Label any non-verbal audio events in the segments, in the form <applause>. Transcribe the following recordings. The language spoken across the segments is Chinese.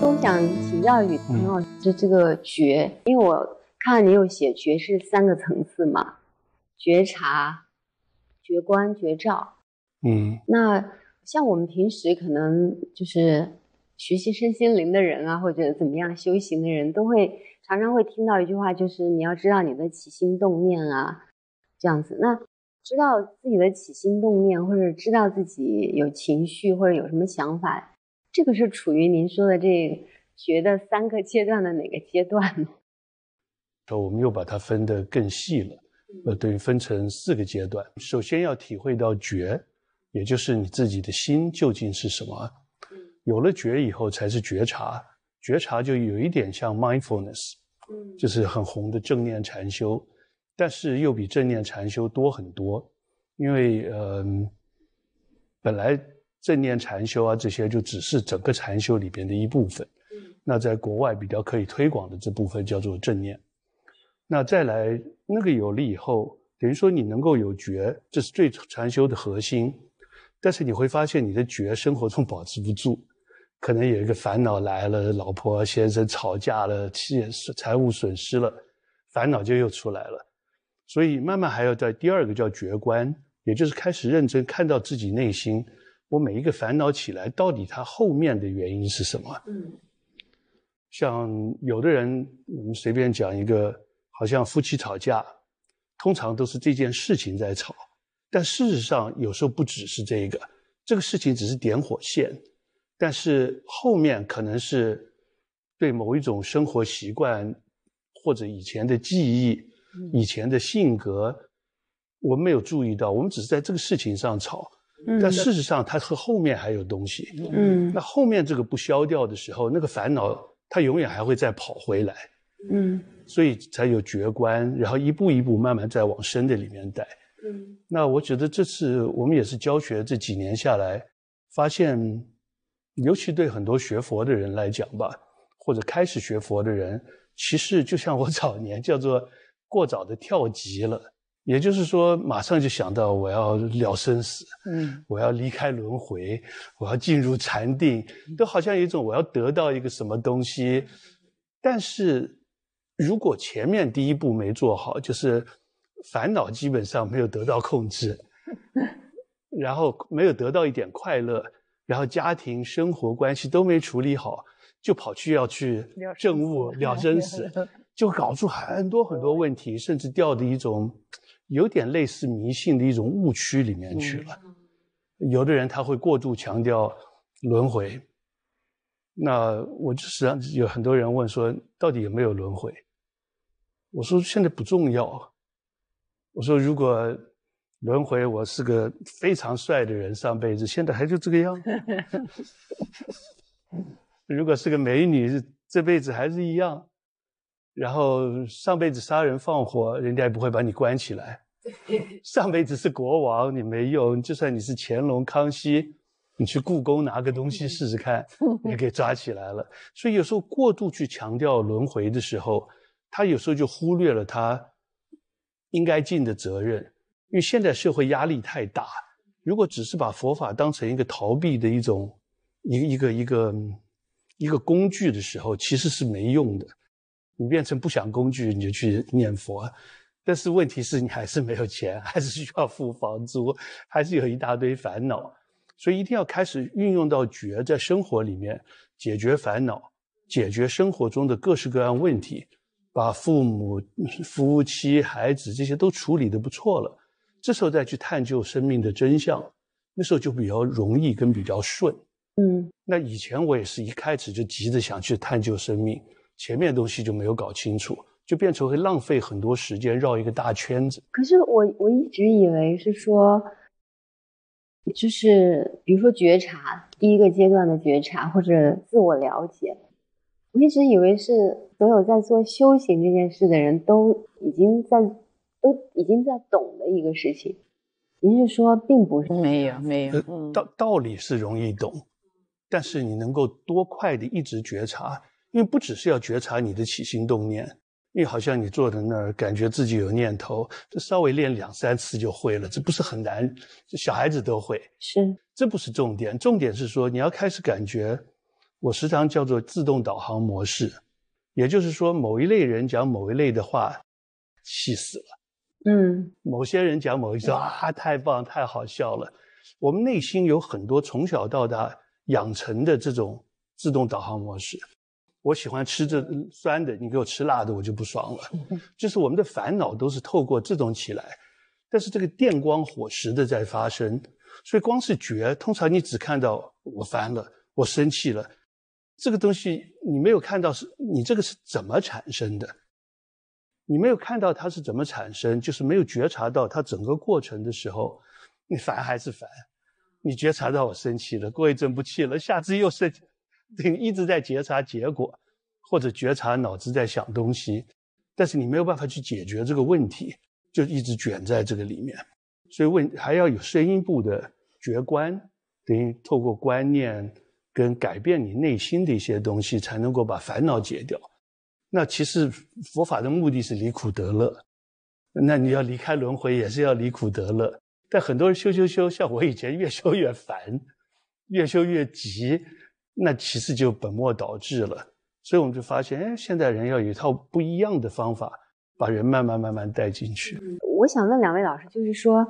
都想请教与听老师，这个觉，因为我看你有写觉是三个层次嘛，觉察、觉观、觉照。嗯，那像我们平时可能就是学习身心灵的人啊，或者怎么样修行的人，都会常常会听到一句话，就是你要知道你的起心动念啊，这样子那。知道自己的起心动念，或者知道自己有情绪，或者有什么想法，这个是处于您说的这觉的三个阶段的哪个阶段？呃，<laughs> 我们又把它分得更细了，呃，等于分成四个阶段。首先要体会到觉，也就是你自己的心究竟是什么。有了觉以后，才是觉察。觉察就有一点像 mindfulness，就是很红的正念禅修。但是又比正念禅修多很多，因为呃，本来正念禅修啊这些就只是整个禅修里边的一部分。那在国外比较可以推广的这部分叫做正念。那再来那个有了以后，等于说你能够有觉，这是最禅修的核心。但是你会发现你的觉生活中 <laughs> 保持不住，可能有一个烦恼来了，老婆先生吵架了，气财务损失了，烦恼就又出来了。所以慢慢还要在第二个叫觉观，也就是开始认真看到自己内心，我每一个烦恼起来，到底它后面的原因是什么？嗯，像有的人，我们随便讲一个，好像夫妻吵架，通常都是这件事情在吵，但事实上有时候不只是这个，这个事情只是点火线，但是后面可能是对某一种生活习惯或者以前的记忆。以前的性格，我们没有注意到，我们只是在这个事情上吵。但事实上，它和后面还有东西。嗯，那后面这个不消掉的时候，那个烦恼它永远还会再跑回来。嗯，所以才有觉观，然后一步一步慢慢再往深的里面带。嗯，那我觉得这次我们也是教学这几年下来，发现，尤其对很多学佛的人来讲吧，或者开始学佛的人，其实就像我早年叫做。过早的跳级了，也就是说，马上就想到我要了生死，嗯，我要离开轮回，我要进入禅定，都好像有一种我要得到一个什么东西。但是，如果前面第一步没做好，就是烦恼基本上没有得到控制，<laughs> 然后没有得到一点快乐，然后家庭生活关系都没处理好，就跑去要去政务悟 <laughs> 了生死。<laughs> 就搞出很多很多问题，甚至掉的一种有点类似迷信的一种误区里面去了。有的人他会过度强调轮回。那我就实际上有很多人问说，到底有没有轮回？我说现在不重要。我说如果轮回，我是个非常帅的人，上辈子现在还就这个样；<laughs> 如果是个美女，这辈子还是一样。然后上辈子杀人放火，人家也不会把你关起来。上辈子是国王，你没用；就算你是乾隆、康熙，你去故宫拿个东西试试看，也给抓起来了。所以有时候过度去强调轮回的时候，他有时候就忽略了他应该尽的责任。因为现代社会压力太大，如果只是把佛法当成一个逃避的一种、一一个一个一个工具的时候，其实是没用的。你变成不想工具，你就去念佛。但是问题是你还是没有钱，还是需要付房租，还是有一大堆烦恼。所以一定要开始运用到觉，在生活里面解决烦恼，解决生活中的各式各样问题，把父母、<laughs> 夫妻、孩子这些都处理的不错了。这时候再去探究生命的真相，那时候就比较容易，跟比较顺。嗯，那以前我也是一开始就急着想去探究生命。前面东西就没有搞清楚，就变成会浪费很多时间绕一个大圈子。可是我我一直以为是说，就是比如说觉察第一个阶段的觉察或者自我了解，我一直以为是所有在做修行这件事的人都已经在，都已经在懂的一个事情。您是说并不是没有没有道道理是容易懂，但是你能够多快的一直觉察。因为不只是要觉察你的起心动念，因为好像你坐在那儿，感觉自己有念头，这稍微练两三次就会了，这不是很难，小孩子都会。是，这不是重点，重点是说你要开始感觉，我时常叫做自动导航模式，也就是说，某一类人讲某一类的话，气死了。嗯，某些人讲某一种啊，太棒，太好笑了。我们内心有很多从小到大养成的这种自动导航模式。我喜欢吃这酸的，你给我吃辣的，我就不爽了。<laughs> 就是我们的烦恼都是透过这种起来，但是这个电光火石的在发生，所以光是觉，通常你只看到我烦了，我生气了，这个东西你没有看到是你这个是怎么产生的，你没有看到它是怎么产生，就是没有觉察到它整个过程的时候，你烦还是烦，你觉察到我生气了，过一阵不气了，下次又生气。你一直在觉察结果，或者觉察脑子在想东西，但是你没有办法去解决这个问题，就一直卷在这个里面。所以问还要有声音部的觉观，等于透过观念跟改变你内心的一些东西，才能够把烦恼解掉。那其实佛法的目的是离苦得乐，那你要离开轮回也是要离苦得乐。但很多人修修修，像我以前越修越烦，越修越急。那其次就本末倒置了，所以我们就发现，哎，现代人要有一套不一样的方法，把人慢慢慢慢带进去。我想问两位老师，就是说，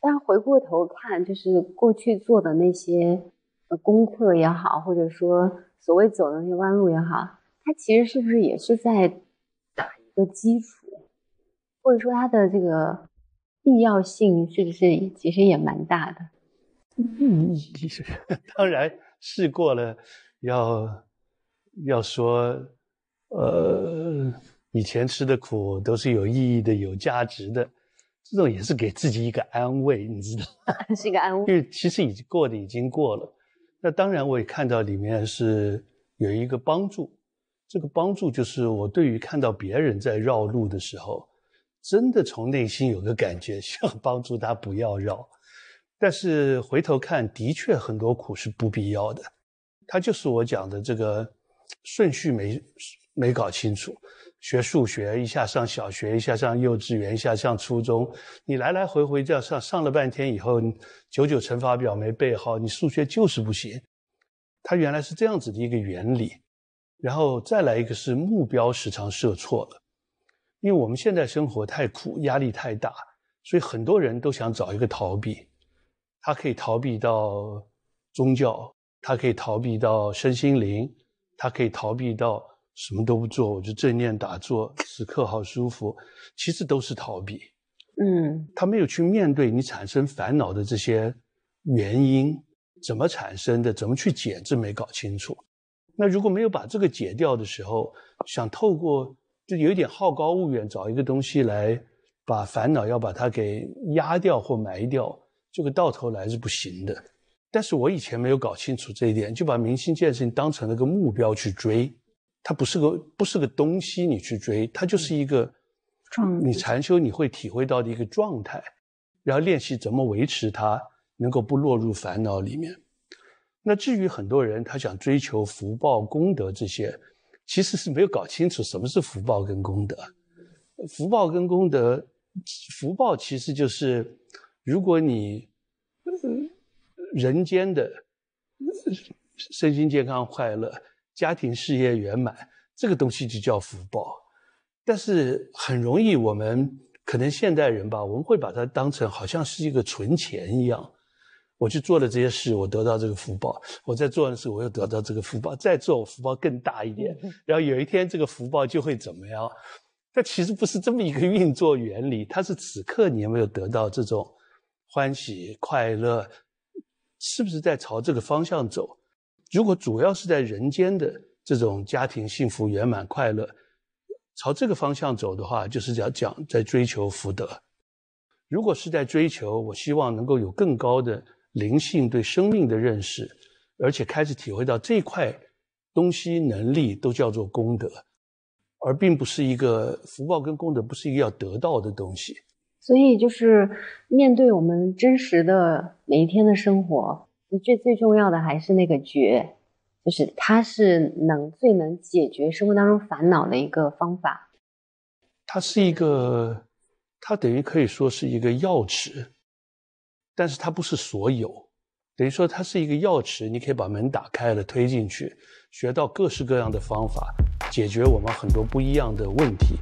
但回过头看，就是过去做的那些功课也好，或者说所谓走的那些弯路也好，它其实是不是也是在打一个基础，或者说它的这个必要性是不是其实也蛮大的？嗯，<laughs> 当然。试过了，要要说，呃，以前吃的苦都是有意义的、有价值的，这种也是给自己一个安慰，你知道。<laughs> 是一个安慰。因为其实已经过的已经过了，那当然我也看到里面是有一个帮助，这个帮助就是我对于看到别人在绕路的时候，真的从内心有个感觉，需 <laughs> 要帮助他不要绕。但是回头看，的确很多苦是不必要的。它就是我讲的这个顺序没没搞清楚。学数学，一下上小学，一下上幼稚园，一下上初中，你来来回回这样上上了半天以后，九九乘法表没背好，你数学就是不行。它原来是这样子的一个原理。然后再来一个是目标时常设错了，因为我们现在生活太苦，压力太大，所以很多人都想找一个逃避。他可以逃避到宗教，他可以逃避到身心灵，他可以逃避到什么都不做，我就正念打坐，此刻好舒服。其实都是逃避，嗯，他没有去面对你产生烦恼的这些原因，怎么产生的，怎么去解，这没搞清楚。那如果没有把这个解掉的时候，想透过就有点好高骛远，找一个东西来把烦恼要把它给压掉或埋掉。这个到头来是不行的，但是我以前没有搞清楚这一点，就把明心建设当成了个目标去追，它不是个不是个东西，你去追，它就是一个你禅修你会体会到的一个状态，然后练习怎么维持它，能够不落入烦恼里面。那至于很多人他想追求福报功德这些，其实是没有搞清楚什么是福报跟功德。福报跟功德，福报其实就是。如果你，人间的身心健康、快乐、家庭事业圆满，这个东西就叫福报。但是很容易，我们可能现代人吧，我们会把它当成好像是一个存钱一样。我去做了这些事，我得到这个福报；我在做的时候，我又得到这个福报；再做，福报更大一点。<laughs> 然后有一天，这个福报就会怎么样？它其实不是这么一个运作原理，它是此刻你有没有得到这种。欢喜快乐，是不是在朝这个方向走？如果主要是在人间的这种家庭幸福圆满快乐，朝这个方向走的话，就是要讲在追求福德。如果是在追求，我希望能够有更高的灵性对生命的认识，而且开始体会到这块东西能力都叫做功德，而并不是一个福报跟功德不是一个要得到的东西。所以，就是面对我们真实的每一天的生活，你最最重要的还是那个觉，就是它是能最能解决生活当中烦恼的一个方法。它是一个，它等于可以说是一个钥匙，但是它不是所有，等于说它是一个钥匙，你可以把门打开了推进去，学到各式各样的方法，解决我们很多不一样的问题。